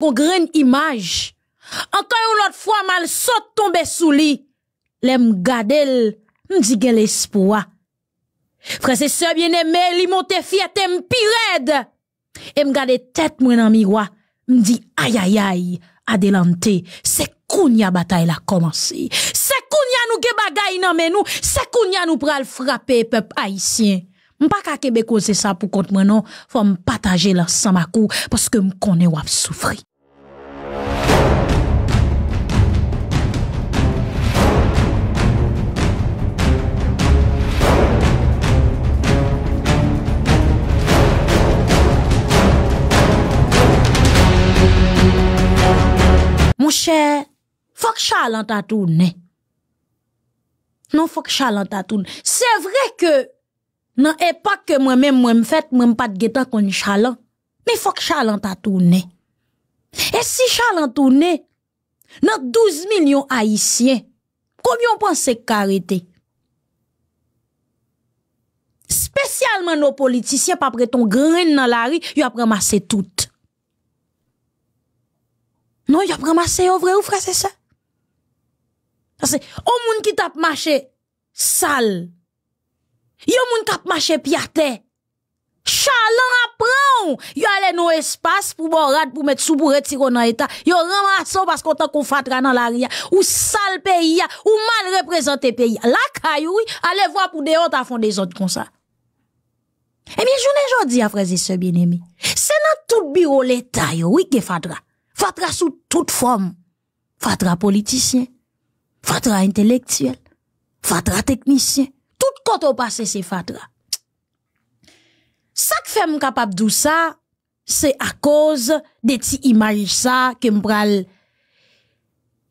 qu'on graine image. Encore une autre fois, mal saute tomber sous lit. L'aime me dit gain l'espoir. Frère, c'est sœur bien-aimé, li monte fierté m'pirède. Et m'gade tête moi dans miroir, dit, aïe aïe aïe, adelante, c'est kounya bataille là commencé. C'est kounya nous ge bagaille non mais nous c'est kounya nous pral frapper peuple haïtien. M'pas ka Québec cause ça pour compte moi non, faut partager l'ensemble à coup parce que m'connais ou souffrir. Mon cher, faut que Charlotte a tourné. Non, faut que Charlotte a tourné. C'est vrai que, dans l'époque que moi-même, moi, me fait, moi, pas de guetta contre Charlotte. Mais faut que Charlotte a tourné. Et si Charlotte tourné, dans 12 millions haïtiens, combien on pense qu'arrêter? Spécialement nos politiciens, pas prêt ton grain dans la rue, ils ont apprennent tout. Non, y ap ramase au vrai ou frase sa. Sase, au monde qui tap mache sal. Yo qui tape mache piyate. Chalan apran. Yo aller nou espas y a pou met pour pour pour Yo ou qu'on fatra dans la ria. Ou sale, pays Ou mal pays. peyi ya. La allez voir pour fond des des autres comme ça. Eh bien, je ne dis à vrai se bien aimé. C'est dans tout l'État l'état, oui, qui Fatra sous toute forme. Fatra politicien. Fatra intellectuel. Fatra technicien. Tout quand au passé, c'est Fatra. Ça qui fait me capable de ça, c'est à cause des petites images ça que m'bral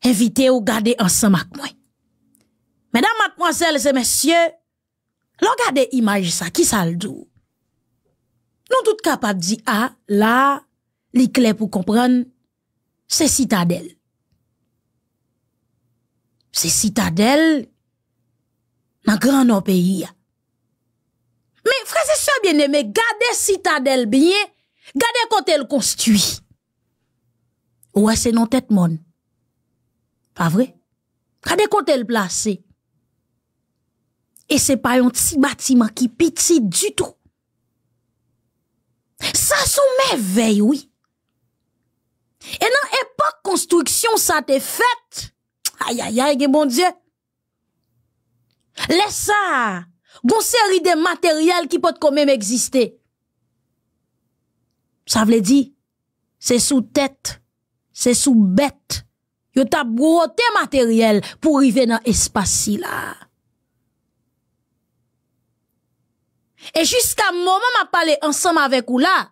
invité ou garder ensemble avec moi. Mesdames, mademoiselles et messieurs, regardez images ça, qui ça le dit? Nous tous capables de dire, ah, là, les clés pour comprendre, c'est citadelle. C'est citadelle dans grand au pays. Mais frère, c'est ça bien aimé, gardez citadelle bien, gardez quand elle construit. Ouais, c'est non tête mon. Pas vrai? Gardez quand elle placé. Et c'est pas un petit bâtiment qui pitié du tout. Ça sont merveilles, oui construction ça t'est fait. Aïe, aïe, aïe, bon Dieu. Laisse ça. Bon série de matériel qui peut quand même exister. Ça veut dire, c'est sous tête, c'est sous bête. a t'a broté matériel pour arriver dans l'espace là. Et jusqu'à moment m'a parlé ensemble avec ou là,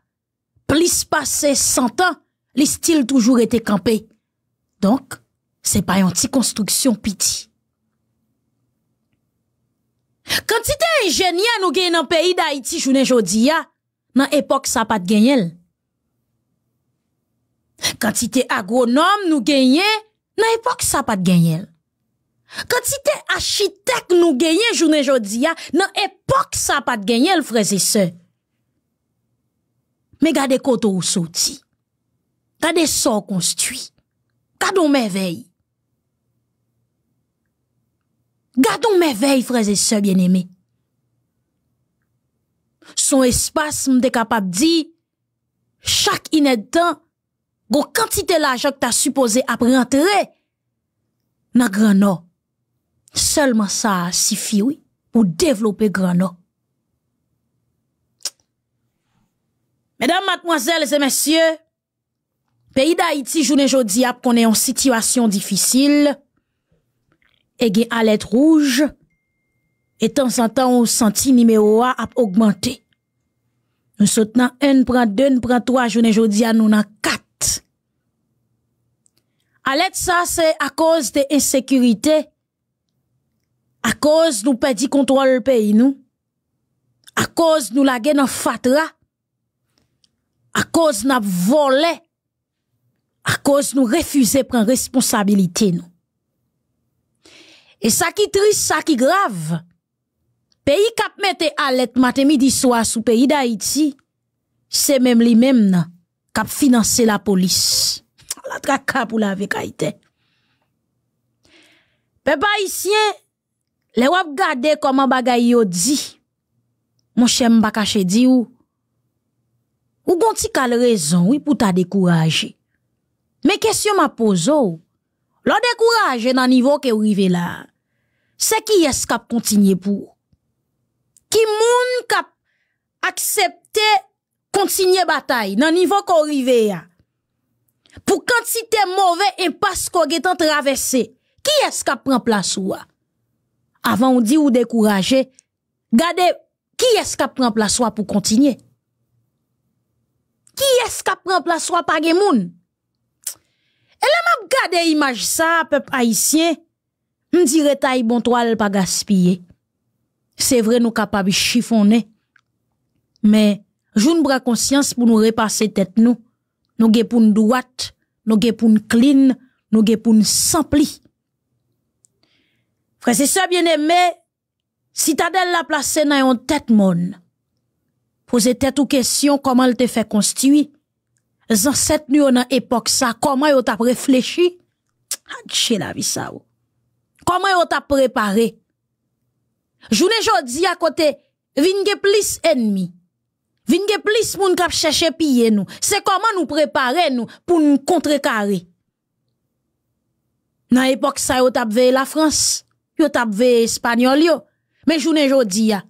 plus passé 100 ans, les styles toujours été campés. Donc, c'est pas une petite construction petite. Quand tu es ingénieur, nous gagnons dans le pays d'Haïti, je ne pas. dans l'époque, ça pas de Gagnel. Quand tu es agronome, nous gagnons, dans l'époque, ça pas de Gagnel. Quand tu es architecte, nous gagnons, je ne dans l'époque, ça pas de Gagnel, frères et sœurs. Mais gardez côté où sorti. Gardez ça construit. Gado mè vey. Gado mè vey, frèze se, bien eme. Son espas m de kapap di, chak inèd tan, go kantite la jok ta supose ap reantere, nan grana. Selman sa si fiwi, pou devlope grana. Mèdam matmoazèl, zè mèsyè, Pays d'Haïti, je vous dis qu'on est en situation difficile. Et il y a une alerte rouge. Et de temps en temps, on sentit le numéro 1 a augmenté. Nous sommes maintenant 1, 2, 3, je vous dis nous y en 4. Alerte ça, c'est à cause de insecurités. À cause de nous perdre le contrôle du pays. À cause de nous la gêner en Fatra. À cause de nous voler à cause nous refuser prendre responsabilité nous. Et ça qui triste, ça qui grave. Pays cap mette alerte matin midi soir sous pays d'Haïti, c'est même lui même cap financer la police. Ah, la traka pour la Haïti. Peuple haïtien, les wap gade comment bagay yo di. Mon cher m'bakache di ou. Ou gonti kal raison, oui, pour ta décourager. Men kesyon ma pozo, lò dekouraje nan nivou ke ourive la, se ki eskap kontinye pou? Ki moun kap aksepte kontinye batay nan nivou ke ourive ya? Pou kant si te mouve en pas kogue tan travesse, ki eskap pran plas ouwa? Avan ou di ou dekouraje, gade ki eskap pran plas ouwa pou kontinye? Ki eskap pran plas ouwa page moun? Et là, m'a regardé image ça, peuple haïtien. M'dire taille bon toile pas gaspiller. C'est vrai, nous capables de chiffonner. Mais, j'ai une bras conscience pour nous repasser tête nous. Nous gué pour une droite, nous gué pour une clean, nous gué pour une simple. Frère, c'est ça, bien aimé. Citadelle l'a placé dans une tête monde. Posez tête aux question, comment elle te fait construire? Dans cette nouvelle époque ça, comment on t'a réfléchi? à la vie ça, Comment on t'a préparé? Joune jodi à côté, vinge plus ennemi. Vinge plus moun cap à piller nous. C'est comment nous préparer nous pour nous contrecarrer. Dans époque ça, on t'a vu la France, on t'a vu espagnol yo. Mais joune jodi ya,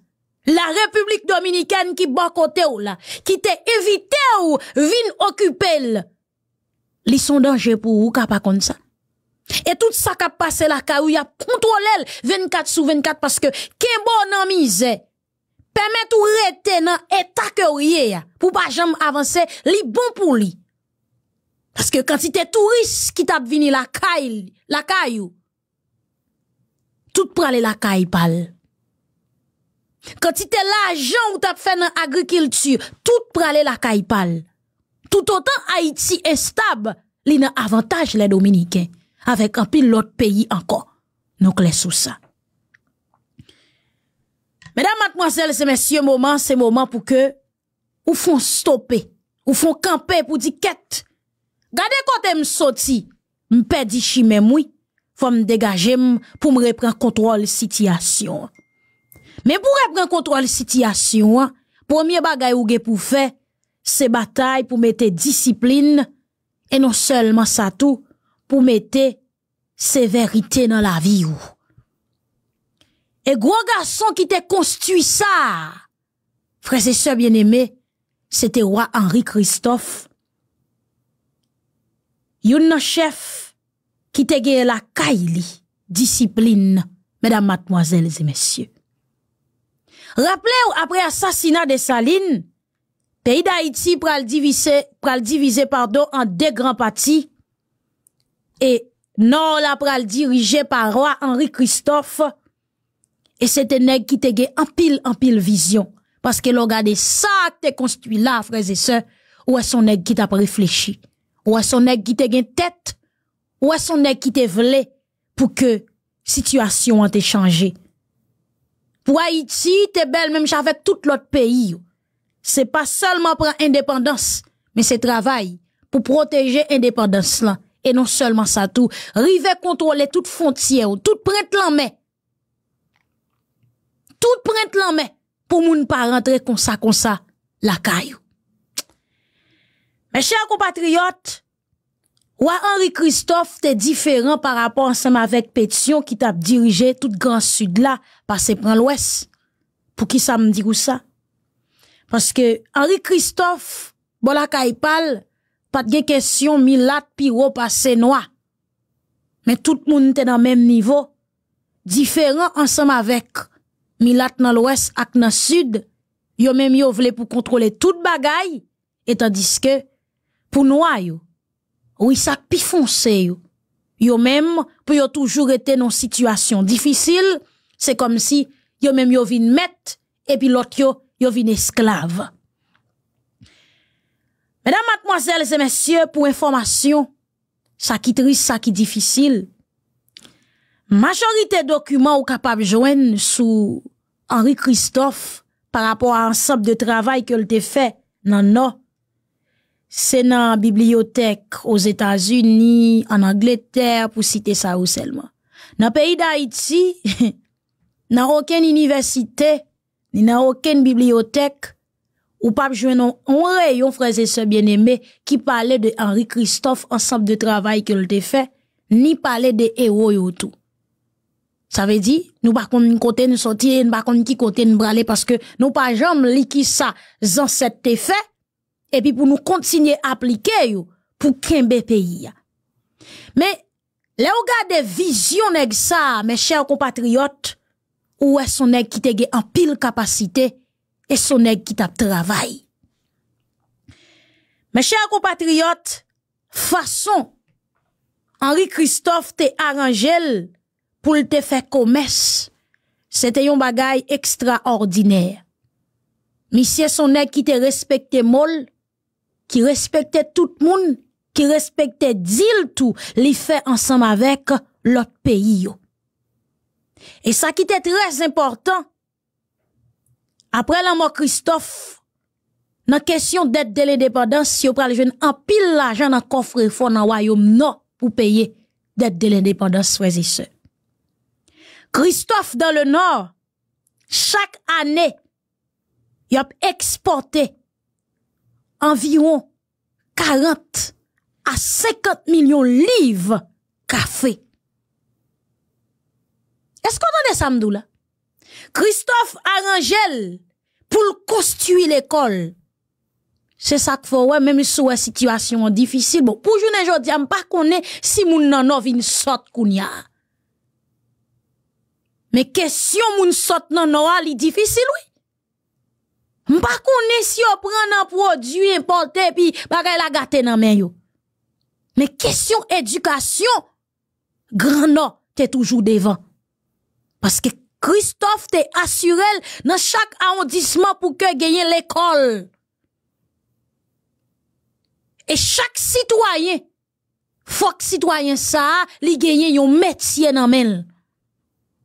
la République Dominicaine qui est ou là, qui te ou vin ils li son pour pour ou ka pas ça. Et tout ça ka passé la ka ou a contrôlé 24 sur 24 parce que qu'est bon mise, permet, permet ou rete l'état que ou pas pour pas jamais avancer. avanse li bon pour li. quand kantite touriste qui t'a vini la caille, la caille, tout prale la caille pâle. Quand tu es l'argent ou as fait dans agriculture, tout pralé la caipal. Tout autant Haïti est stable, a un avantage les Dominicains, avec un pile l'autre pays encore. Donc, les sous ça. Mesdames, mademoiselles et messieurs, moment, c'est moment pour que, ou font stopper, ou font camper pour dire quête. Gardez côté m'soti, m'perdit chimé moui, faut me dégager pour me reprendre contrôle situation. Men pou repren kontrol sitiyasyon an, pwemye bagay ou ge pou fe, se batay pou mette disiplin, e non selman sa tou, pou mette se verite nan la vi ou. E gwo gason ki te konstuy sa, freze se bieneme, se te wwa Henri Christophe, yon nan chef ki te ge la kaili disiplin, medan matmoazen leze mesyou. Rappelez-vous, après assassinat de Saline, pays d'Haïti pral divisé, pral divisé, pardon, en deux grands parties Et nord la pral dirigé par roi Henri Christophe. Et c'était nèg qui te en pile, en pile vision. Parce que l'on regarde ça te construit là, frères et sœurs. Ou est son nèg qui t'a réfléchi? Ou est son nèg qui te tête? Ou est son nèg qui te vle pour que situation ait changé? Pour Haïti, t'es belle même avec tout l'autre pays. C'est pas seulement pour indépendance, mais c'est travail pour protéger indépendance là. Et non seulement ça tout, river contrôler toute frontière, toute prête l'en main. Toute prête l'en main pour moun pas rentrer comme ça comme ça la caille. Mes chers compatriotes, ou Henri Christophe t'es différent par rapport ensemble avec Pétion qui t'a dirigé tout Grand Sud là passé prend l'Ouest. pour ça me dit où ça parce que Henri Christophe, bola la pas pas de question milate pi au passé Noir. Mais tout monde monde dans le même niveau différent ensemble avec milat dans l'Ouest dans le Sud, yo même yo voulait pour contrôler tout bagaille. et tandis que pour yo. Oui, ça pi foncé yo. même, pour yo toujours été dans situation difficile, c'est comme si yo même yo vin mettre, et puis l'autre yo, yo esclave. Mesdames, mademoiselles et messieurs, pour information, ça qui triste, ça qui difficile. Majorité documents ou capable joindre sous Henri Christophe par rapport à ensemble de travail que le fait. Non, non. Se nan bibliotek oz Etasuni, an Angleterre, pou site sa ou selman. Nan peyi da Iti, nan oken universite, ni nan oken bibliotek, ou pap jwenon on re yon fraze se bieneme ki pale de Henri Christophe ansap de travay ke lte fe, ni pale de Ewo Yotu. Sa ve di, nou bakon kote nou soti, nou bakon ki kote nou brale paske nou pa jom liki sa zan sete fe, et puis pour nous continuer à appliquer pour kembe pays. Mais là on garde visions nèg ça mes chers compatriotes où est son nèg qui t'a en pile capacité et son nèg qui t'a travail. Mes chers compatriotes façon Henri Christophe t'est arrangé pour te faire commerce. C'était un bagage extraordinaire. Monsieur son nèg qui t'a respecté molle ki respekte tout moun, ki respekte dil tou, li fe ansam avek lop peyi yo. E sa ki te tres important, apre la mou Kristof, nan kesyon det del indepandans, si yo pralje nan apil la jan nan kofre fon nan wayom, nan pou peye det del indepandans fwese se. Kristof dan le nor, chak ane, yo ap eksporte environ 40 à 50 millions livres café. Est-ce qu'on est ça, là Christophe Arangel, pour construire l'école. C'est ça qu'il faut, ouais, même si la situation difficile. Bon, pour journée, je ne dis pas qu'on est si moun nan sorte qu'on y a. Mais question moun sot nan est difficile, oui. M'pa konne si on prend un produit importé puis bagay la gâter nan men yo. Mais question éducation, grand nom, t'es toujours devant. Parce que Christophe t'es assuré dans chaque arrondissement pour que gagnes l'école. Et chaque citoyen, faut que citoyen ça, li gagne yon métier nan men.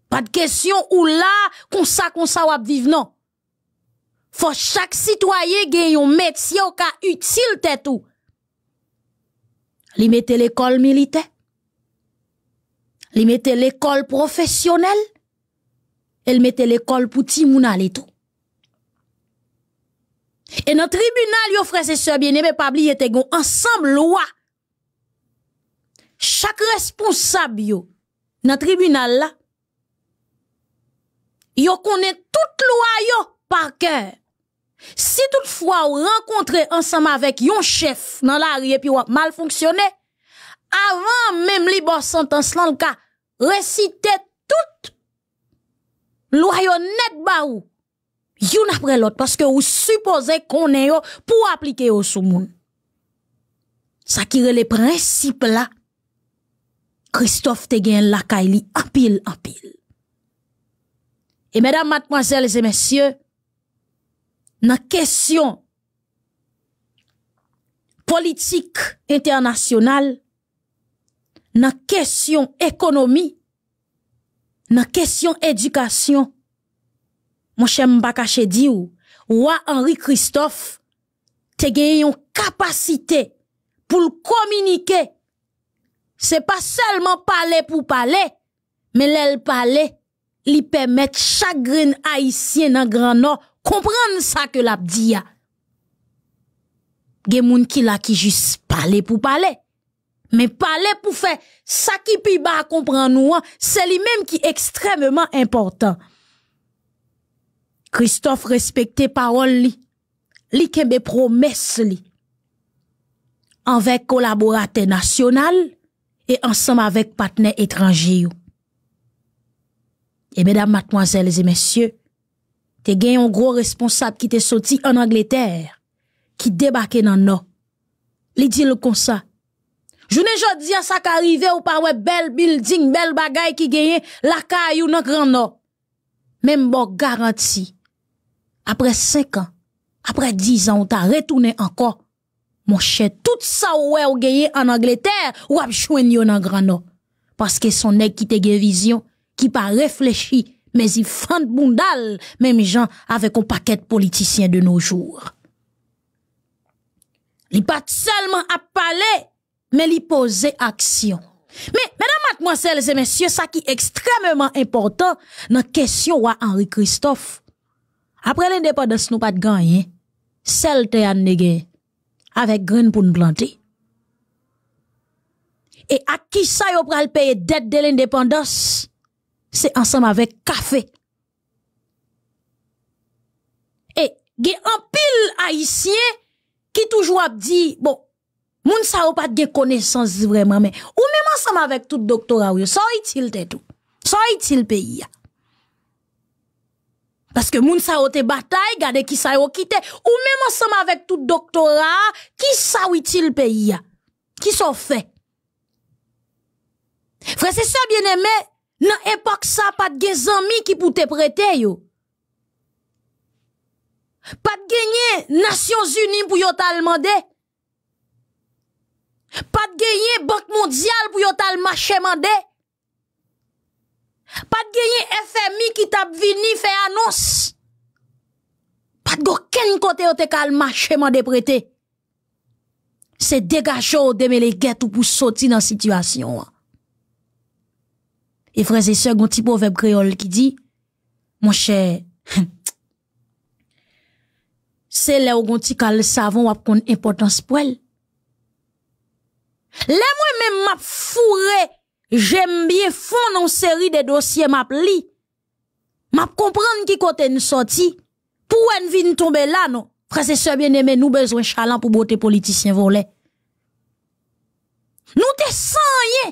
Pas de question ou là, qu'on ça, qu'on ça, wap vive non. Fò chak sitwaye gen yon metsy yo ka util tè tou. Li mette l'ekol milite. Li mette l'ekol profesyonel. El mette l'ekol pou timounal etou. E nan tribunal yo fwese sebyen e me pabliye te goun ansam lwa. Chak responsab yo nan tribunal la. Yo konen tout lwa yo par kèr. Si toutefois vous rencontrez ensemble avec yon chef dans la rue et puis ou mal fonctionné, avant même li bon sentence dans le cas, réciter toute ba ou, yon après l'autre, parce que vous supposez qu'on est pour appliquer au sous Ça qui les principe là, Christophe te gen en pile en pile. Et mesdames, mademoiselles et messieurs, dans question politique internationale, dans question économie, dans question éducation. Mon cher Mbakache dit ou, roi Henri Christophe, te une capacité pour communiquer. C'est pas seulement parler pour parler, mais l'elle parler, lui permettre chaque haïtien dans grand nord komprenn sa ke lap di ya. Gen moun ki lak ki jis pale pou pale, men pale pou fe, sa ki pi ba komprenn nou an, se li menm ki ekstremman importan. Christophe respekte parol li, li kembe promes li, anvek kolaborate nasyonal, e ansam avek patnen etranji yo. E bedan matmoazel zi mensyo, Tu gagné un gros responsable qui t'est sorti en Angleterre, qui débarquait dans nord. L'idée dit le comme ça. Je n'ai jamais dit à ça qu'arrivé ou pas belle building, belle bagaille qui gagne, la caille ou nan grand nord. Même bon garantie. Après cinq ans, après dix ans, on t'a retourné encore. Mon cher, tout ça ouais ou gagne en Angleterre ou à chouen dans nan grand nord. Parce que son nez qui t'a gagné vision, qui pas réfléchi, mais font fend boundal, même gens avec un paquet de politiciens de nos jours. Il pas seulement à parler, mais il pose action. Mais, mesdames, mademoiselles et messieurs, ça qui est extrêmement important dans la question à Henri Christophe. Après l'indépendance, nous pas de gagner. Celle te Avec graines pour nous planter. Et à qui ça yon pral payer dette de l'indépendance? c'est ensemble avec café. Et il y a un pile haïtien qui toujours a dit bon moun sa ou pas de connaissance vraiment mais ou même ensemble avec tout doctorat ou ça utile te tout. Ça utile pays. Parce que moun sa te bataille, gade qui sa yo quitté, ou même ensemble avec tout doctorat, qui sa utile pays Qui sont fait? Frère, c'est ça bien aimé, Nan epak sa pat gen zanmi ki pou te prete yo. Pat genye Nasyon Zunim pou yot alman de. Pat genye Bank Mondial pou yot alman cheman de. Pat genye FMI ki tap vini fe anons. Pat genye ken kote yo te kalman cheman de prete. Se degajo ou deme le get ou pou soti nan situasyon wan. Et frère et sœurs, un petit proverbe créole qui dit, mon cher, c'est là où on cal le savon a une importance pour elle. Là, moi-même, m'a fourré, j'aime bien fond une série de dossiers m'a li. M'a comprendre qui côté une sortie, Pour vie une tomber là, non. Frère et sœurs bien aimé, nous besoin chaland pour boter politiciens volé. Nous te sans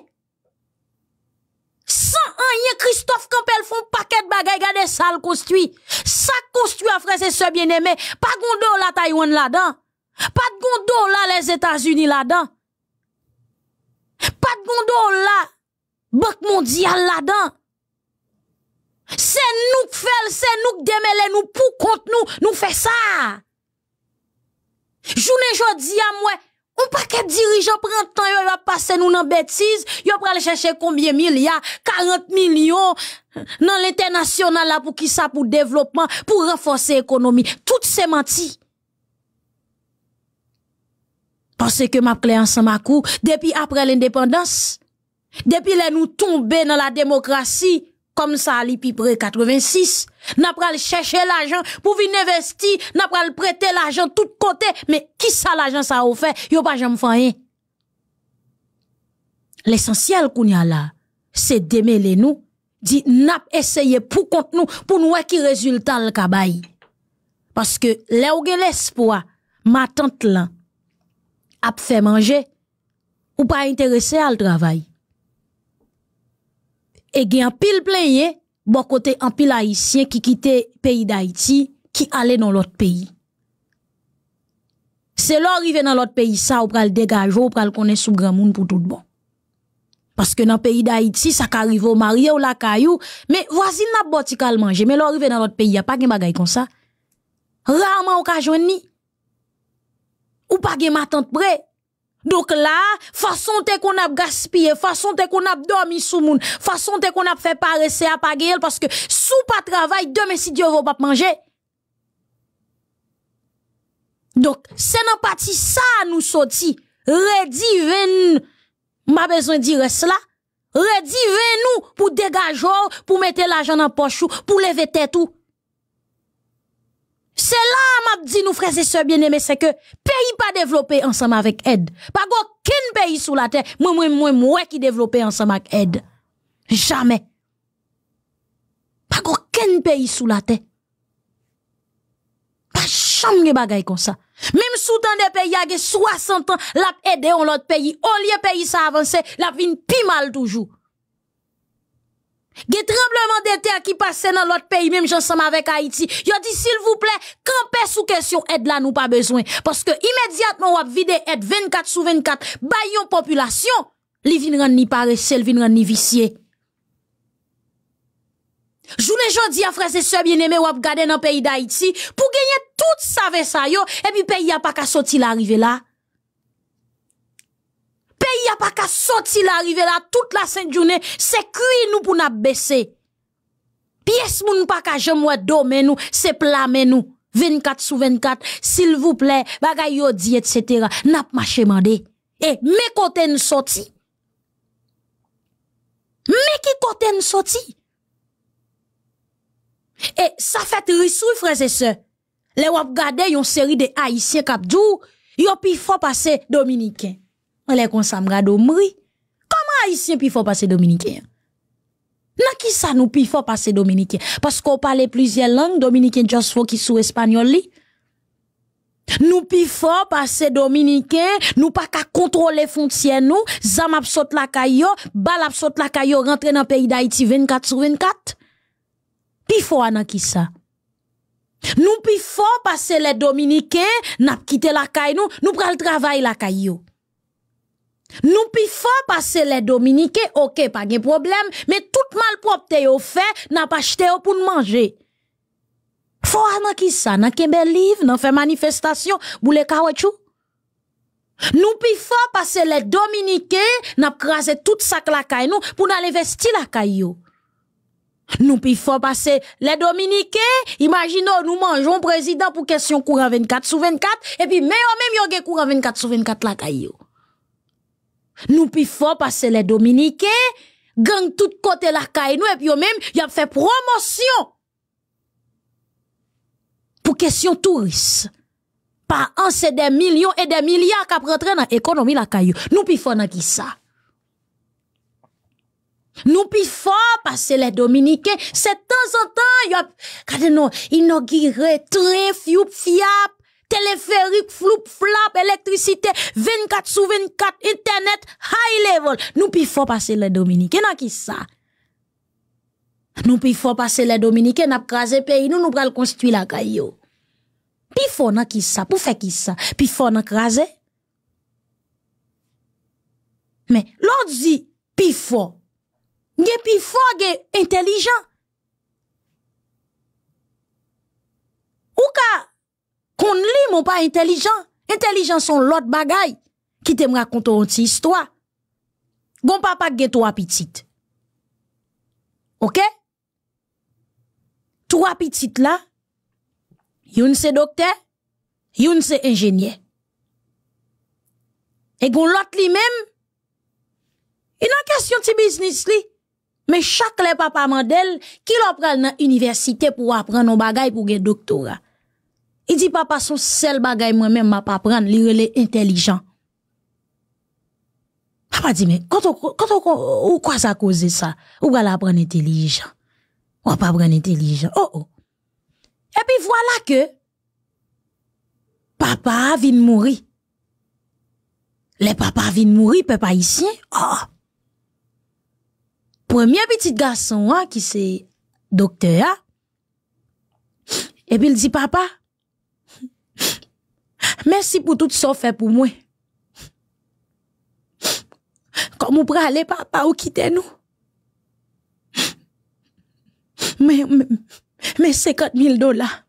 sans rien, Christophe Campbell font paquet de bagages, regardez ça le construit. Ça construit, frère, c'est ce bien-aimé. Pas de gondo la Taïwan là-dedans. Pas de gondo là les États-Unis là-dedans. Pas de gondo là, Banque mondiale là-dedans. C'est nous qui faisons, c'est nous qui démêlons, nous pour contre nous, nous faisons ça. Je Journée, dis à moi. On pa va prend temps, yo va passer, nou nan bêtise, yo pral chèche combien milliards, 40 millions dans l'international là Pour qui ça, pour développement, pour renforcer l'économie. Tout menti. menti. que que ma ensemble m'a depuis depuis après l'indépendance, depuis là nous tomber dans la démocratie, comme ça li pi près 86 n'a pral chercher l'argent pour venir investir n'a pral prêter l'argent tout côté mais qui ça l'argent ça a fait yo pas jamais fait rien l'essentiel qu'on y a là c'est démêler nous dit n'a pour compte nous pour nous qui résultat le travail parce que là où l'espoir ma tante là a fait manger ou pas intéressé à le travail et gen en pile plein hein. bon côté en pile haïtien qui quitte pays d'Haïti qui allait dans l'autre pays c'est leur arrivé dans l'autre pays ça peut pral dégager ou pral connaître sous grand monde pour tout le monde. parce que dans pays d'Haïti ça arrive au marié ou la caillou mais voisine n'a pas tical mangé. mais là arrive dans l'autre pays y a pas de bagaille comme ça rarement ou ka ni ou pas gen matante prêt donc là, façon t'es qu'on a gaspillé, façon t'es qu'on a dormi sous monde, façon t'es qu'on a fait paresser à pas parce que sous pas travail, demain si Dieu va pas manger. Donc, c'est dans partie ça nous sorti. Redivez-nous, m'a besoin de dire cela. Redivez-nous pour dégager, pour mettre l'argent dans poche, pour lever tête tout. C'est là, m'a dit, nous, frères et sœurs bien-aimés, c'est que, pays pas développé ensemble avec aide. Pas qu'aucun pays sous la terre, moi, moi, moi, moi, qui développé ensemble avec aide. Jamais. Pas qu'aucun pays sous la terre. Pas chambre des bagaille comme ça. Même sous tant des pays, a 60 ans, l'a aidé en l'autre pays. Au lieu pays, ça avancer, l'a vine plus mal toujours. Ge trembleman de te a ki pase nan lot peyi mèm jansama vek Haiti Yo di sil vouple, kampè sou kesyon, et lan ou pa bezwen Paske imediatman wap vide et 24 sou 24 Bayon populasyon, li vinran ni parese, li vinran ni visye Jounen jan di a freze sebyen eme wap gade nan peyi d'Haiti Pou genye tout save sayo, epi peyi a pa ka soti la rive la Pays a pas qu'à sortir l'arrivée là toute la sainte journée, c'est cuit nous pour nous baisser. Pièce moun pas qu'à jamais dormir nous, c'est plamer nous. 24 sur 24, s'il vous plaît, bagay yo di, etc. N'a pas marché mandé. Et mes côtés nous sorti. Mais qui côté nous sorti? Et eh, ça fait rissou, frères et sœurs. Les wap gade yon série de haïtiens kap dou, yon pi fort passer dominicain on kon sa Comment do mri. comment haïtien pi fò pase Dominikien? Nan ki sa nou pi fò pase Dominikien? Paske ou parle plusieurs langues, Dominikien just fo ki sou espagnol li. Nou pi fò pase Dominikien, nou pa ka contrôler nou, zam ap la caillou, bal ap saute la caillou, rentre dans pays d'Haïti 24 sur 24. Pi fò nan ki sa? Nous pi fò pase les dominicains nap quitter la caillou, nou, pral travay la caillou. Nous, pi faut passer les ok, pas de problème, mais tout mal propre yo fait n'a pas acheté pour nous manger. Faut nan ki ça nan kembe livre, nan fait manifestation, boule kawachou. Nous, pi faut passer les n'a n'a craser tout sac à nous pour pour aller vestir la yo. Nous, pi les passer le nous mangeons président pour question pour question courant 24 sur 24, puis même même yo gen courant 24 sur 24 la caillou. Nou pi fò pase le Dominike, gen tout kote lakay nou ep yon men, yon fè promosyon pou kesyon touris. Par ansè de milyon e de milyar kap rentre nan ekonomi lakay yon. Nou pi fò nan ki sa. Nou pi fò pase le Dominike, se tan san tan yon kade nou inogire tre fiyoup fiyap. Teleferik, flup, flap, elektrisite, 24 sou 24, internet, high level. Nou pifo pase le Dominike, nan ki sa? Nou pifo pase le Dominike, nan krasi peyi, nou nou pral konstitui la kayo. Pifo nan ki sa, pou fe ki sa? Pifo nan krasi? Men, lòd zi, pifo. Nge pifo, gen, entelijan. Ou ka? Qu'on lit mon pas intelligent. Intelligent sont l'autre bagay. qui te raconter raconte une petite histoire. Gon papa gen trois petites. OK? Trois petites là. Youn c'est docteur, youn c'est ingénieur. Et e gon l'autre lui-même il a question de business li. Mais chaque les papa Mandel, qui l'opral dans l'université pour apprendre un bagay pour un doctorat. Il dit papa son seul bagay moi-même m'a pas prendre, Il intelligent. Papa dit mais quand on quand on ou quoi ça causer ça Ou va prendre intelligent. Ou pas prendre intelligent. Oh oh. Et puis voilà que papa vient mourir. Les papa de mourir, papa ici. Oh. Premier petit garçon hein, qui c'est docteur. Hein. Et puis il dit papa, Merci pour tout ce fait pour moi. Comme vous pouvez aller, papa, ou quitter nous. Mais, mais, 50 000 dollars.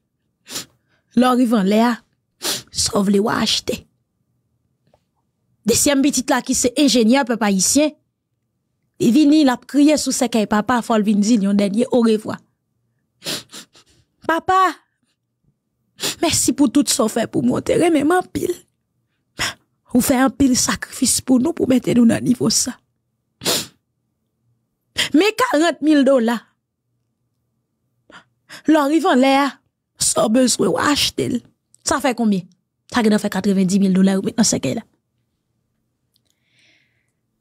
L'or yvan l'air, sauve les ou acheter. Deuxième petite là qui c'est ingénieur, papa ici. Il vient il a crié sous ce qu'est papa, faut le vini, il a un dernier, au revoir. Papa! Merci pour tout ce fait pour mon terrain, mais pile. Vous faites un pile sacrifice pour nous, pour mettre nous dans le niveau ça. Mais 40 000 dollars. L'arrivant l'air, sans besoin, ou Ça fait combien? Ça fait 90 000 dollars, maintenant, c'est qu'elle.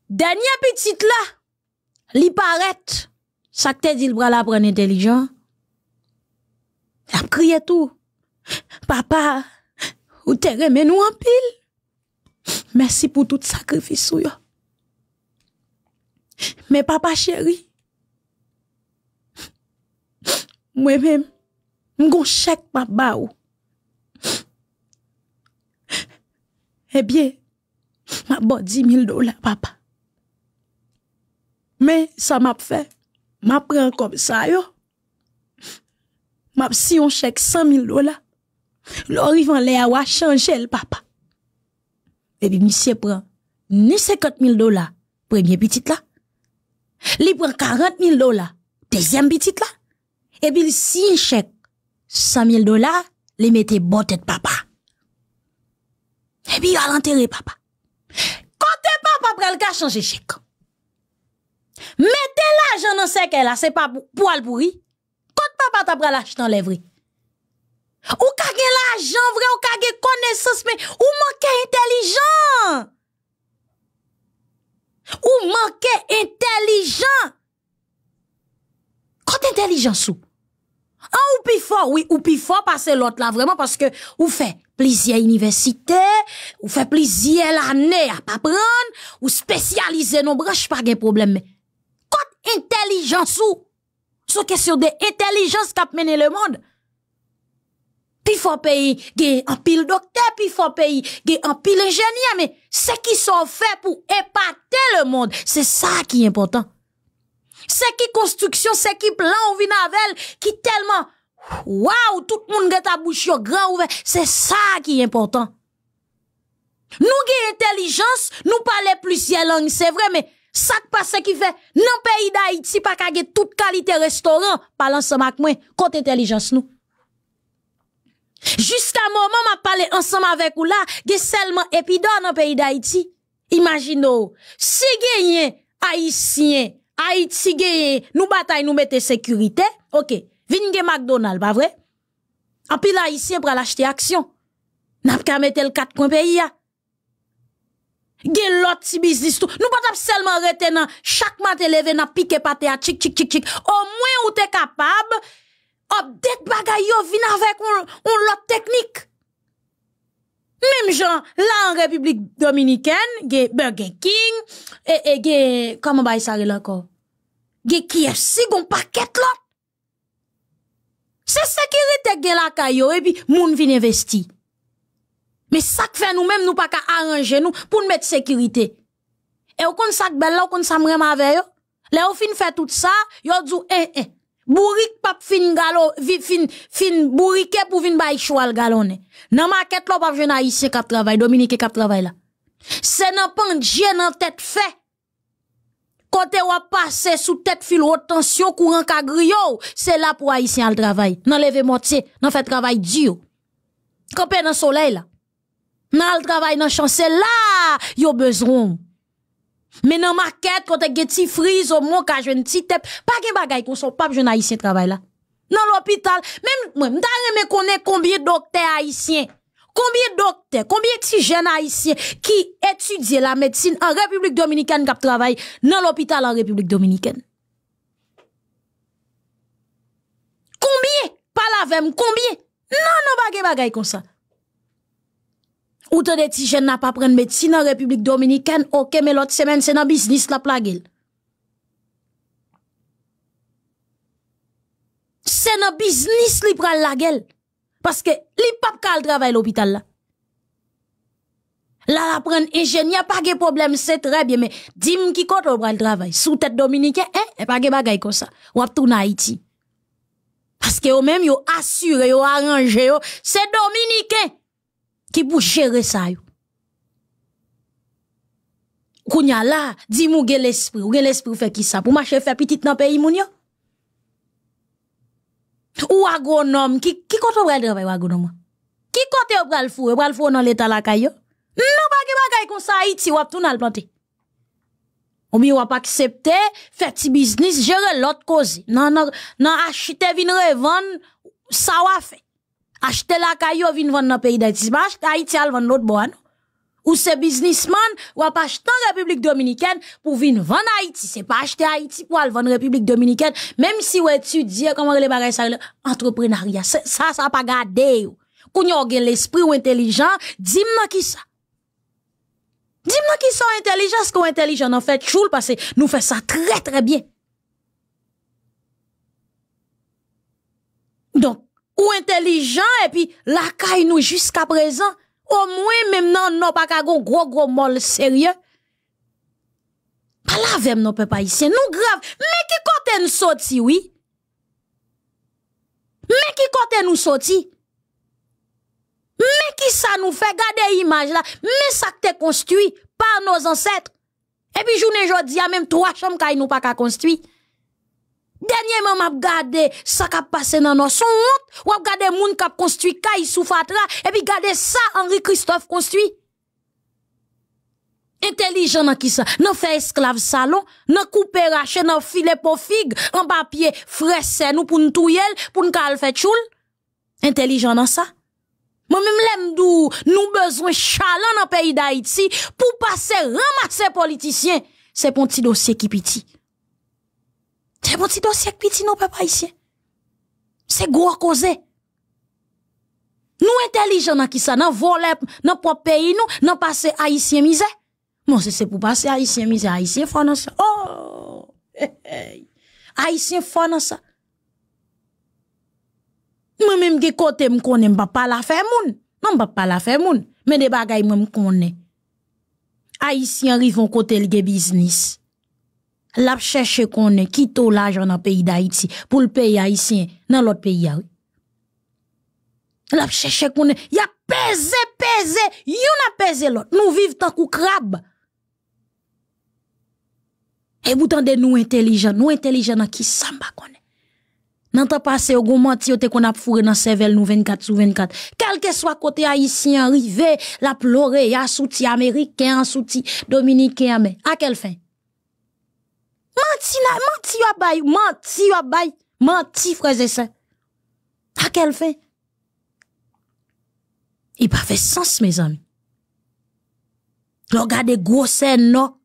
Dernier petit là, li ça te dit le bras là pour un intelligent. a crié tout. Papa, ou te remè en pile. Merci pour tout sacrifice Mais papa chéri, moi même, vais chèque, papa ou. Eh bien, m'a bon 10 000 dollars, papa. Mais ça m'a fait, m'a pris comme ça, yo. M'a si on chèque 100 000 dollars. Lori van le awa chanje l papa. Ebi misye pran nise kote mil dola premye bitit la. Li pran karent mil dola dezyan bitit la. Ebi si yon chek san mil dola li mette botet papa. Ebi yon anteri papa. Kote papa pral ka chanje chek. Mete la jenon seke la se pa poal bouri. Kote papa tab pral la chanje l evri. Ou ka gen la jan vre, ou ka gen kone sos men, ou manke entelijan? Ou manke entelijan? Kote entelijan sou? Ou pi fò? Ou pi fò pa se lot la vreman? Paske ou fe plizye inivesite, ou fe plizye lane apapran, ou spesyalize non brej pa gen problem men. Kote entelijan sou? Sou kesyon de entelijans kap mene le mond? il faut payer un en pile docteur puis faut payer en pile ingénieur mais ce qui sont fait pour épater le monde c'est ça qui est important c'est qui construction c'est qui plan ou vinavel qui tellement waouh tout le monde ta bouche grand ouvert c'est ça qui est important nous avons intelligence nous parlons plusieurs langues c'est vrai mais ça qui passe qui fait, dans pays d'Haïti, pas qu'à toute qualité restaurant, par l'ensemble avec moi, contre intelligence nous. Juste à moment, m'a parlé ensemble avec ou là, il seulement épidore dans le pays d'Haïti. Imaginez, si gagnent Haïtiens, Haïti gagne, nous bataille, nous mettez sécurité, ok, vingé McDonald's, pas vrai? En pile Haïtien pour l'acheter action. N'a pas mettre le 4 coins pays, Gen lot si business tout. Nous pas seulement retenant chaque matin levé n'a nan pas pate a chik chik chik chik. Au moins, ou t'es capable? Obdet bagay yo vin avek un lot teknik. Mem jan, la an Republik Dominiken, ge Burger King e, e ge, kama bay sari lakon, ge KFC gon paket lot. Se sekirite gen lakay yo, ebi, moun vin investi. Me sak fe nou mem nou pa ka aranje nou pou nmet sekirite. E ou kon sak bel la ou kon samre mave yo. Le ou fin fe tout sa, yo dzu en en. Bourik pap fin galon, fin, fin bourrique pour fin bay choual galonne. Nan maquette l'on pap jeune haïtien kap travail, Dominique kap travail là. C'est nan pan nan tête fait. Kote wap passé sou tête fil haute tension, courant ka c'est là pour pou al travay. Nan leve motye, nan travail travay diyo. Kampè nan soleil la. Nan travay nan yo mais dans market, quand t'as gagné frise, au moins, quand j'ai une pas de bagaille, qu'on ça, pas, de jeune haïtien travail là. Dans l'hôpital, même, moi, d'ailleurs, mais connais combien de docteurs haïtiens? Combien de docteurs, combien de jeunes haïtiens qui étudient la médecine en République dominicaine qui travaillent dans l'hôpital en République dominicaine Combien Pas la même, combien Non, non, pas de bagaille comme ça. Ou de petits n'a pas prendre médecine en République dominicaine. OK, mais l'autre semaine c'est dans business la gueule. C'est dans business li prend la gueule parce que li qu'à le travail l'hôpital là. Là la, ingénieur pas de problème, c'est très bien mais dim qui compte le travail sous tête dominicain, hein, eh, pas de bagaille comme ça. On va tourner Haïti. Parce que eux même yo assuré, yo arrangé, c'est dominicain qui pour gérer ça yo. Kounya là, dis mou gen l'esprit, ou gen l'esprit fait qui ça pour marcher faire petite dans pays moun yo. Ou agronome qui qui kote pral travail agronome. Qui kote le fou, le fou dans l'état la kayo. Non pas que bagay comme ça Haïti ou ap le planter. Ou bien ou pas accepter faire petit business gérer l'autre cause. Non non non acheter vin revendre ça ou a fait acheter la caillou vin vendre dans pays d'Haïti. Pas acheter Haïti al vendre l'autre bois. Ou se businessman, ou pas acheter en République Dominicaine pour venir vendre Haïti. C'est pas acheter Haïti pour aller vendre République Dominicaine. Même si ou étudier comment les bagages ça, entrepreneuriat. Ça, ça pas gardé. Koun yon gen l'esprit ou intelligent, dis-moi qui ça. Dis-moi qui sont intelligents, ce qu'on intelligent en fait, choule, parce que nous fait ça très très bien. Donc, ou intelligent, et puis la caille nous jusqu'à présent, au moins même non, non, pas qu'à gros gros mol sérieux. Pas la peut non, y haïtien, nous grave, mais qui côté nous sorti, oui? Mais qui côté nous sorti? Mais qui ça nous fait garder image là? Mais ça que t'es construit par nos ancêtres. Et puis, journée, jodi, a même trois chambres qui nous pas qu'à construire. Dernièrement, m'a regardé ça qui passé dans nos son honte, ou regardé monde qui construit kay sous fatra et puis regardé ça Henri Christophe construit. Intelligent dans qui ça? Nan fait esclave salon, nan couper chaîne, nan filet pour figue, en papier c'est nous pour nous touiller, pour nous faire choule. Intelligent dans ça? Moi-même, l'aime d'où nous besoin chalant dans le pays d'Haïti pour passer ces politiciens. C'est pour un petit dossier qui pitié. Te moun ti dosyek piti nou pe pa aisyen. Se gwa koze. Nou entelijan nan ki sa nan volep nan pop peyi nou nan pase aisyen mize. Moun se se pou pase aisyen mize, aisyen fwana sa. Oh! Aisyen fwana sa. Mwen menm ge kote mkone mba pala fe moun. Mwen non, mba pala fe moun. Mwen de bagay mwen mkone. Aisyen rivon kote lge biznis. la cherche qu'on est, qui l'argent dans le pays d'Haïti, pour le pays haïtien, dans l'autre pays, oui. La cherche qu'on est, y a pesé, pesé, a pesé l'autre. Nous vivons tant qu'au crabe. Et vous tendez nous intelligents, nous intelligents qui samba qu'on est Nan ta passé au goût te qu'on a fourré dans cervelle nous 24 sur 24. Quel que soit côté haïtien arrivé, la pleurer, y a soutien américain, soutien dominicain, mais à quelle fin? Menti, menti, yo bay, menti, yo bay, menti, frère et À quelle fin? Il pas fait sens, mes amis. Regardez gros scène, non?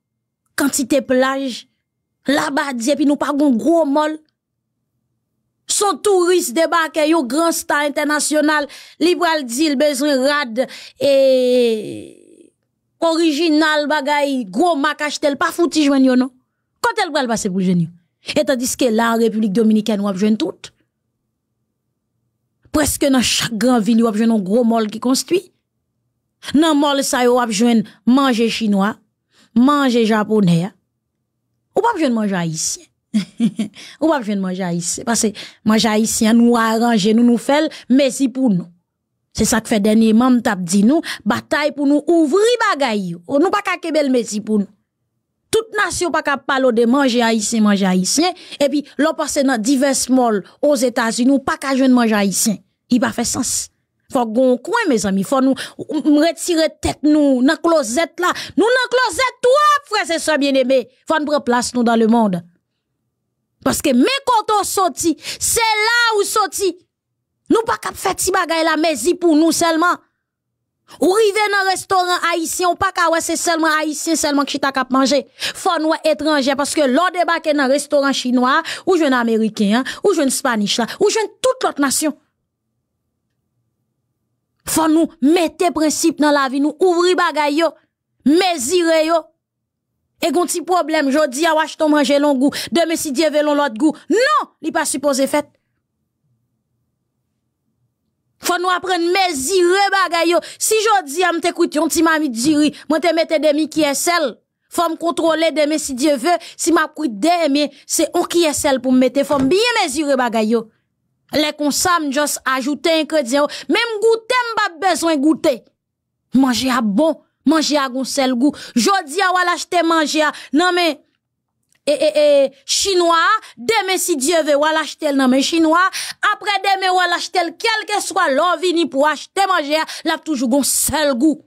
Quantité plage. Là-bas, puis nous pas gros mol. Son touriste débarqué, au grand star international, libral dit, besoin rad, et original bagay, gros mac acheté, pas foutu, joigne, non? Quand elle va passer pour nous Et tandis que là, République Dominicaine, nous a besoin tout. Presque dans chaque grand ville, nous avons besoin un gros mall qui construit. Dans mall, ça, on a besoin manger chinois, manger japonais. Ou pas besoin de manger haïtien. ou pas besoin de manger haïtien. Parce que manger haïtien, nous arranger, nous nous fait, mais pour nous. C'est ça que fait dernièrement, m'tap dit nous, bataille pour nous ouvrir les On nous pas qu'à bel merci pour nous toute nation pas capable parler de manger haïtien, manger haïtien. Et puis, l'on passe dans divers malls aux États-Unis, ou pas qu'à jouer manger haïtien. Il pas fait sens. Faut qu'on coin, mes amis. Faut nous, retirer tête, nous, dans closette là. Nous, dans closette, toi, frère, c'est ça, bien-aimé. Faut nous prendre place, nous, dans le monde. Parce que, mes on sorti, c'est là où sorti. Nous pas qu'à faire ti bagages là, mais pour nous seulement. Ou rive nan restoran haisyen, ou pa kawese selman haisyen, selman ki chita kap manje. Fon nou etranje, paske lode baken nan restoran chinois, ou jwen Ameriken, ou jwen Spanish la, ou jwen tout lot nasyon. Fon nou mette prinsip nan la vi nou, ouvri bagay yo, mezire yo. E gonti problem, jodi a waj ton manje lon go, deme si die ve lon lot go. Non, li pa suppose fet. Faut nous apprendre mesurer bagay yo. Si jodi am t'écoute yon ti mami diri, moi te mette demi qui est sel. Faut me contrôler demi si Dieu veut, si m'a coûte demi, c'est on qui est sel pour me mettre. Faut bien mesurer bagay Les consommes, juste ajouter ingrédients, même goûter pas besoin goûter. Manger à bon, manger à bon sel goût. Jodi a je l'acheter manger à. Non mais et, chinois, demain si Dieu veut, ou l'acheter non mais chinois, après demain ou l'acheter quel que soit vini pour acheter manger, l'a toujours gon seul goût.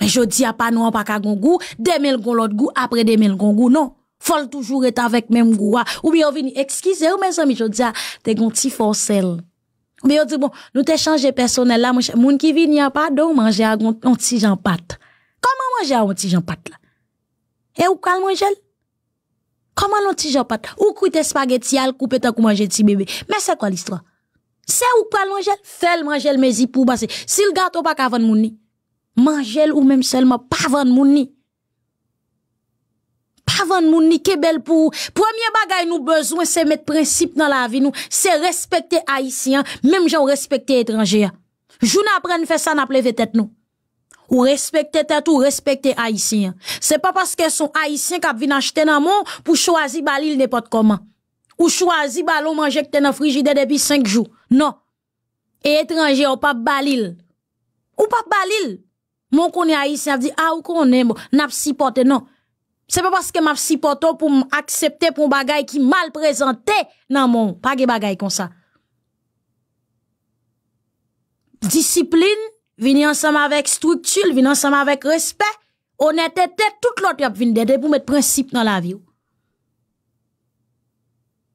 Mais je dis à pas nous pas qu'à gon goût, demain gon l'autre goût, après demain gon goût non. Faut toujours être avec même goût hein. ou bien vini, excusez moi mes amis, je dis à t'es gon petit forcel. Ou bien on dit bon, nous t'es changé personnel là, moun qui vini, a pas d'eau manger à petit Jean pâte. Comment manger à un petit Jean pâte là? Et ou calme manger? Comment l'on tige pas? Ou coûte spaghetti al coupe tant pour manger petit bébé. Mais c'est quoi l'histoire? C'est ou pas manger? Fais manger le mesi pour passer. Si le gâteau pas qu'avant mouni, manger ou même seulement pas avant mouni. Pas avant mouni, que belle pour. Premier bagage nous besoin, c'est mettre principe dans la vie nous. C'est respecter haïtien, même gens respecter étranger. Jour pas faire ça, nous tête nous ou respecter tête ou respecter haïtien. C'est pas parce que sont haïtien qui viennent acheter dans mon pour choisir balil n'importe comment. Ou choisir ballon manger que dans frigidaire depuis 5 jours. Non. Et étrangers ou pas balil. Ou pas balil. Mon connaît haïtien dit ah ou connaît n'a supporté non. C'est pas parce que m'a supporté pour accepter pour bagay qui mal présenté dans mon pas des bagay comme ça. Discipline vini ensemble avec structure, vini ensemble avec respect, honnêteté, tout l'autre yop vini de pour mettre principe dans la vie.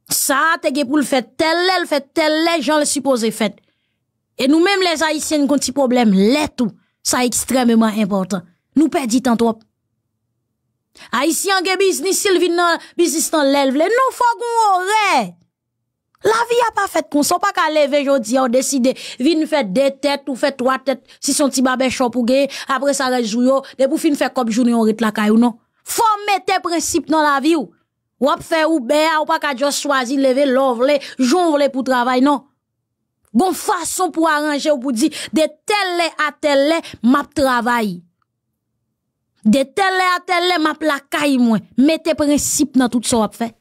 Ça, te ge pour le faire tel, le fait tel, les gens le supposé fait. Et nous-mêmes, les Haïtiens, nous avons petit problème, les tout. Ça, extrêmement important. Nous perdons tant trop. Haïtiens, ge business, ils viennent dans business dans l'élève. Nous, faut qu'on aurait. La vie a pas qu'on kon, pas pa ka lever jodi on décide, vine fait deux têtes ou fait trois têtes. si son petit babé chop ou ça après ça yo, de pou fin faire comme jouni on rit la caille ou non. Faut tes principes dans la vie ou. à faire ou Ou ou pas choisir lever choisir, lever, lovle, jonvle pour travail, non. Bon façon pour arranger ou pour dire, de telle à telle map travail. De telle à telle map la moi. moi. mette principes dans tout ce qu'on fait.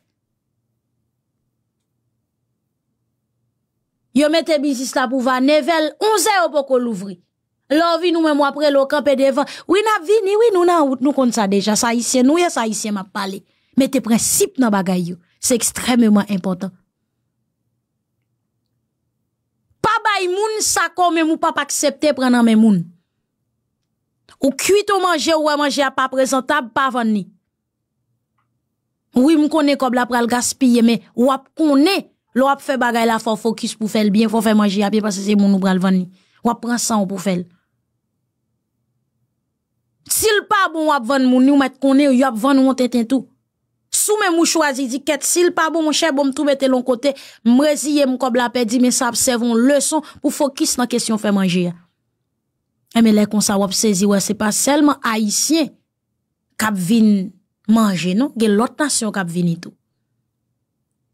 Yo mette business la pour va nevel 11 heures pour l'ouvrir. L'on vient nous même après le est devant. Oui n'a vini, oui nous na route nous compte ça déjà ça ici nous ça ici m'a parlé. Mette principe dans bagay C'est extrêmement important. Pas bay moun sa comme ou pas accepter prendre même moun. Ou cuit ou manger ou manger pas présentable pas vendre. Oui, me connais comme la pral gaspiller mais ou connais l'on a fait bagay la faut focus pour faire bien, faut faire manger à pied parce que c'est mon nous pral vanni. On prend sang pour faire. S'il pas bon on vendre mon nous mettre connait, on vendre on tête tout. Sou même ou choisi dit qu'est s'il pas bon mon cher bon tout mettre l'on côté, m'resier me comme la perdre mais ça observe une leçon pour focus dans question faire manger. Et eh, mais les qu'on ça saisi ouais c'est pas seulement haïtien kap vin manger non, gen l'autre nation kap vini tout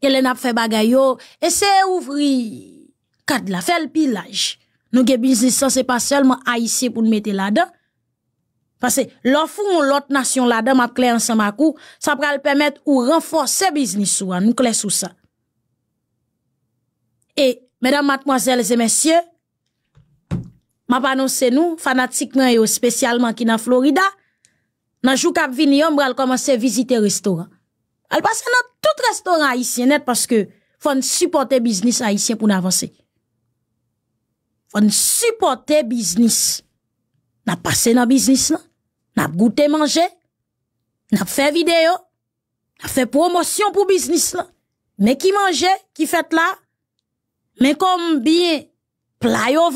fait fait fe et yo, e s'est cadre ouvri faire la pillage. Nous Nou business, ce n'est pas seulement seulement pour nous mettre là-dedans. Parce que l'offre ou l'autre nation là-dedans m'a clair ensemble à coup, ça va le permettre ou renforcer business ou nous clair sous ça. Et mesdames, mademoiselles et messieurs, m'a annoncé nous fanatiquement et spécialement qui dans Florida, dans jour qui à on va commencer visiter restaurant. Elle passe dans tout restaurant haïtien net parce que faut supporter business haïtien pour avancer. Faut supporter business. N'a passé dans business là, n'a goûté manger, n'a fait vidéo, n'a fait promotion pour business Mais qui mangeait, qui fait là Mais comme bien play au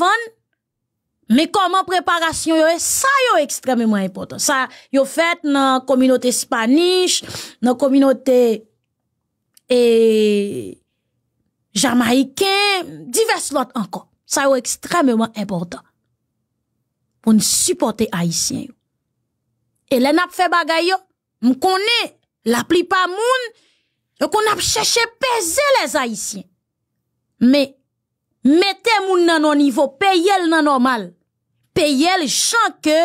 mais comment préparation ça yo extrêmement important. Ça yo fait dans communauté spanish, dans communauté et jamaïcain, diverses autres encore. Ça yo extrêmement important. Pour nous supporter haïtiens Et là n'a fait bagay yo, m'connais la plupart moun qu'on a cherché peser les haïtiens. Mais Metè moun nan nan nivou, peyèl nan normal. Peyèl chanke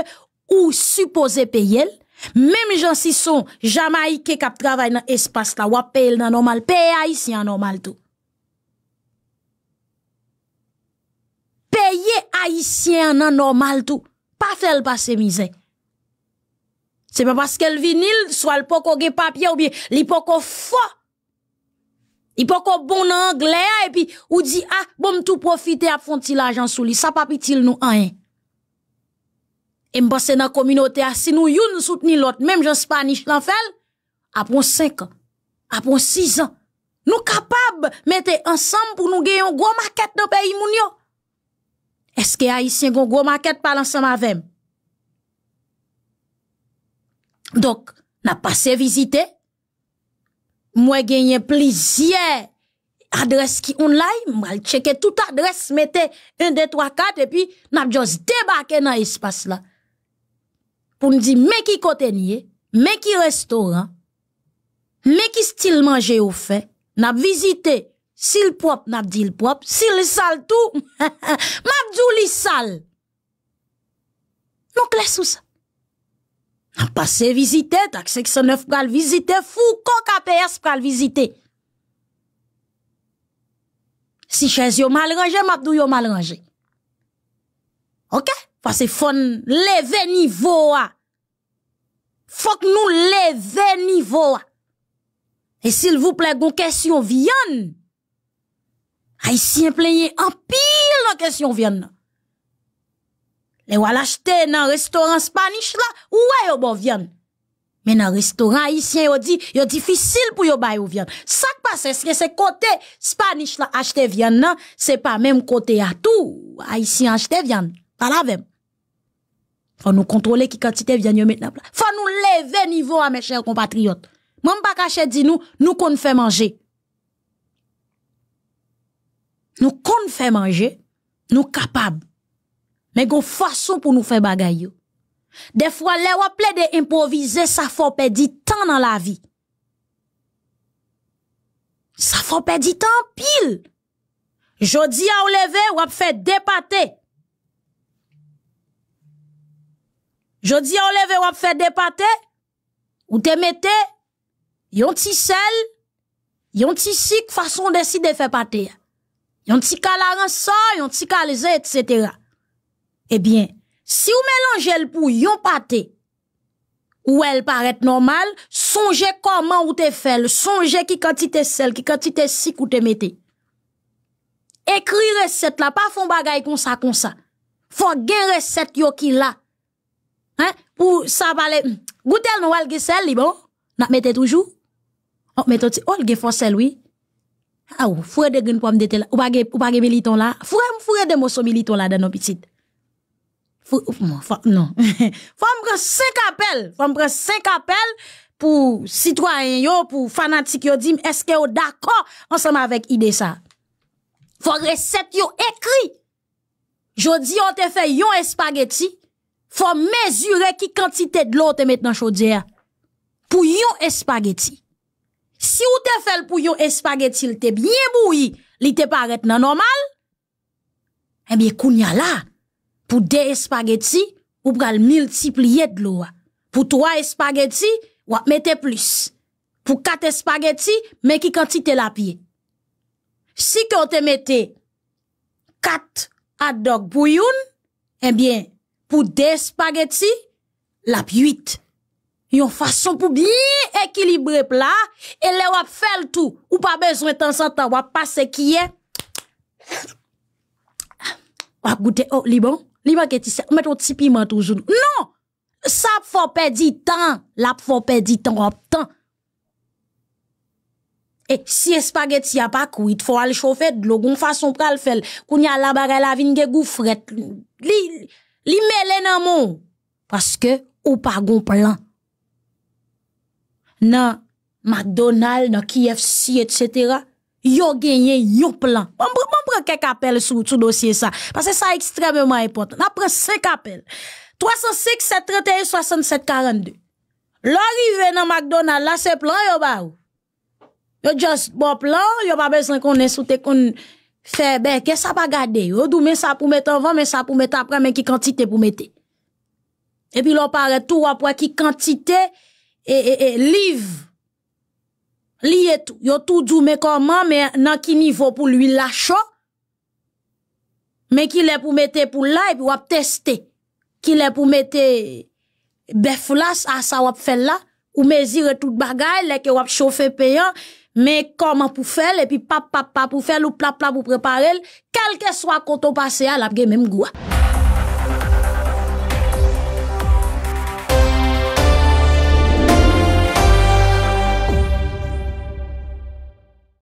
ou supose peyèl. Mèm jan si son, jama ike kap travay nan espas la, wap peyèl nan normal. Peyèl haisyen nan normal tou. Peyèl haisyen nan normal tou. Pa fèl basè mizè. Se mè baske l vinil, swal poko ge papye ou bi, li poko fò. Ipoko bon an glen a epi ou di a ah, bom tou profite ap fonti la jansou li. Sa papi til nou an en. E mbase nan kominote a, si nou yon soutenil lot, menm janspanish lan fel, apon 5, apon 6 an, nou kapab mette ansam pou nou geyon gwo maket do peyi moun yo. Eske a isen gwo gwo maket pal ansam avem? Dok, na pase vizite, moi genye plusieurs adres ki online, toutes les tout adres, mette 1, 2, 3, 4, et puis n'a jos debake dans espace la. Pou dire, qui est ki kotenye, mais ki restaurant mais ki style manje ou fe, n'a vizite, sil prop dit dil propre, sil sale tout, m'a djou li sal. Non kles ou An pase vizite, tak se kise nef pral vizite, fou koka peyes pral vizite. Si chèz yo mal range, mabdou yo mal range. Ok? Pase fon leve nivoua. Fok nou leve nivoua. E sil vou plegon kèsyon vyan. A y si plenye an pil nan kèsyon vyan nan. les wala achete nan restaurant Spanish la, ouais yo bon viande. Mais nan restaurant haïtien yo di, yo difficile pou yo bay Ça vyan. Sak pas. Ce se se côté Spanish la achete viande nan, pas même à tout haïtien acheter de achete viande. même. Faut nous contrôler qui quantité vient maintenant. Faut nous lever niveau à mes chers compatriotes. Même pas caché dit nous, nous qu'on fait manger. Nous qu'on fait manger, nous capables. men goun fason pou nou fè bagay yo. De fwa le wap ple de improvize sa fò pedi tan nan la vi. Sa fò pedi tan pil. Jodi a ou leve wap fè depate. Jodi a ou leve wap fè depate, ou te mette yon ti sel, yon ti si kwa fason desi de fè pate. Yon ti kalaren sa, yon ti kalize, etc. Eh bien, si vous mélangez le pour yon pâté, ou elle paraît normal, songez comment ou te fait, songez qui quantité celle, qui quantité si ou te mette. écrire recette là, pas font bagay comme ça, comme ça. Faut gen recette yo qui là. Hein? Pour ça valer. Goutel nou al N'a mette toujours? Oh, mette ti, le ge sel oui? Ah ou, fouè de gen pour de tel, ou pa ge militon là? Fouè m fouè de moso militon là dans nos petites. fò non. m bre sèk apel, fò m bre sèk apel pou sitwanyon, pou fanatik yo di, eske yo dakon ansèm avèk ide sa. Fò resep yo ekri, jodi yo te fè yon espageti, fò m mezure ki kantite de lote met nan chò diè, pou yon espageti. Si yo te fèl pou yon espageti li te bjen boui, li te paret nan normal, e eh mi kounya la. Pou de espageti, ou pral miltipli yet lo wa. Pou 3 espageti, wap mette plus. Pou 4 espageti, men ki kantite la piye. Si kon te mette 4 adok pou yon, enbyen, eh pou de espageti, la piye 8. Yon fason pou biye ekilibre pla, e le wap fel tou, ou pa bezwen tan santa wap pase kiye. Wap goute o oh, li bon. li man keti se, ou met ou ti piment ou zoun. Non! Sa pou fò pedi tan, la pou fò pedi tan, wap tan. E, si espageti apak, ou it fò al chowfèd, lo goun fason pral fèl, koun yalabare la vin gè gou fred. Li, li mele nan moun. Paske, ou pa goun plan. Nan, McDonald, nan KFC, et cetera, yo genyen, yo plan. Moun brman! quelques appels sur tout dossier ça. Parce que ça est extrêmement important. après prend 5 appels. 306, 731 67 42. L'arrivée dans McDonald's, là, c'est plan, yo ba ou. Yo just bon plan, yo pas besoin qu'on est sous te qu'on fait, ben, que ça pas garder. Yo dou ça pour mettre avant, mais ça pour mettre après, mais qui quantité pour mettre. Et puis, l'on parle tout après qui quantité et, et, et livre lié tout. Yo tout dou comment, mais nan qui niveau pour lui la chaud, mais qui est pour mettre pour là et puis tester. Qui est pour mettre bœuf à ça va faire là. Ou mesurer tout bagaille, là, qui va chauffer payant. Mais comment pour faire, et puis papa pap, pour faire, ou plat plat pour préparer, quel que soit quand on passe à la même goût.